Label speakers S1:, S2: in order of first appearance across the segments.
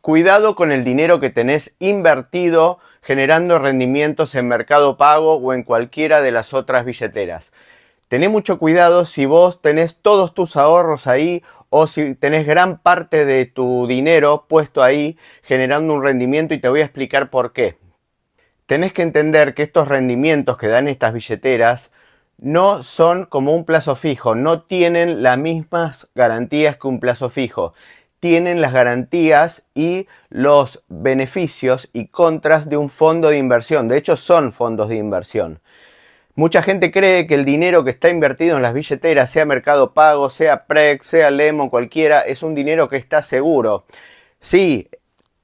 S1: Cuidado con el dinero que tenés invertido generando rendimientos en Mercado Pago o en cualquiera de las otras billeteras. Tené mucho cuidado si vos tenés todos tus ahorros ahí o si tenés gran parte de tu dinero puesto ahí generando un rendimiento y te voy a explicar por qué. Tenés que entender que estos rendimientos que dan estas billeteras no son como un plazo fijo, no tienen las mismas garantías que un plazo fijo tienen las garantías y los beneficios y contras de un fondo de inversión. De hecho, son fondos de inversión. Mucha gente cree que el dinero que está invertido en las billeteras, sea Mercado Pago, sea Prex, sea LEMO, cualquiera, es un dinero que está seguro. Sí,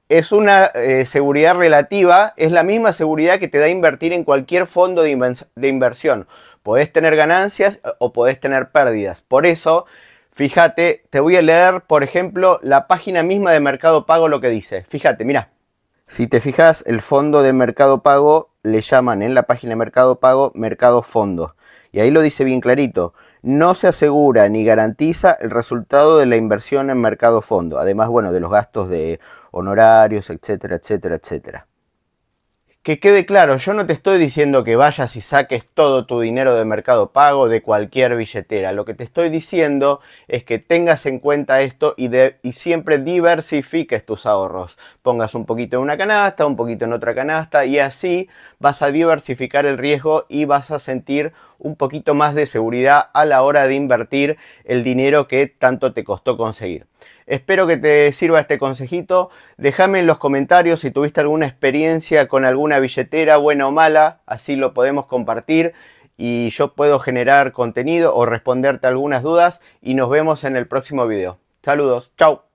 S1: es una eh, seguridad relativa, es la misma seguridad que te da invertir en cualquier fondo de, de inversión. Podés tener ganancias o podés tener pérdidas. Por eso Fíjate, te voy a leer, por ejemplo, la página misma de Mercado Pago lo que dice. Fíjate, mira. Si te fijas, el fondo de Mercado Pago le llaman en la página de Mercado Pago Mercado Fondo. Y ahí lo dice bien clarito. No se asegura ni garantiza el resultado de la inversión en Mercado Fondo. Además, bueno, de los gastos de honorarios, etcétera, etcétera, etcétera que quede claro, yo no te estoy diciendo que vayas y saques todo tu dinero de mercado pago de cualquier billetera. Lo que te estoy diciendo es que tengas en cuenta esto y, y siempre diversifiques tus ahorros. Pongas un poquito en una canasta, un poquito en otra canasta y así vas a diversificar el riesgo y vas a sentir un poquito más de seguridad a la hora de invertir el dinero que tanto te costó conseguir. Espero que te sirva este consejito. Déjame en los comentarios si tuviste alguna experiencia con alguna billetera buena o mala, así lo podemos compartir y yo puedo generar contenido o responderte algunas dudas y nos vemos en el próximo video. Saludos, chao.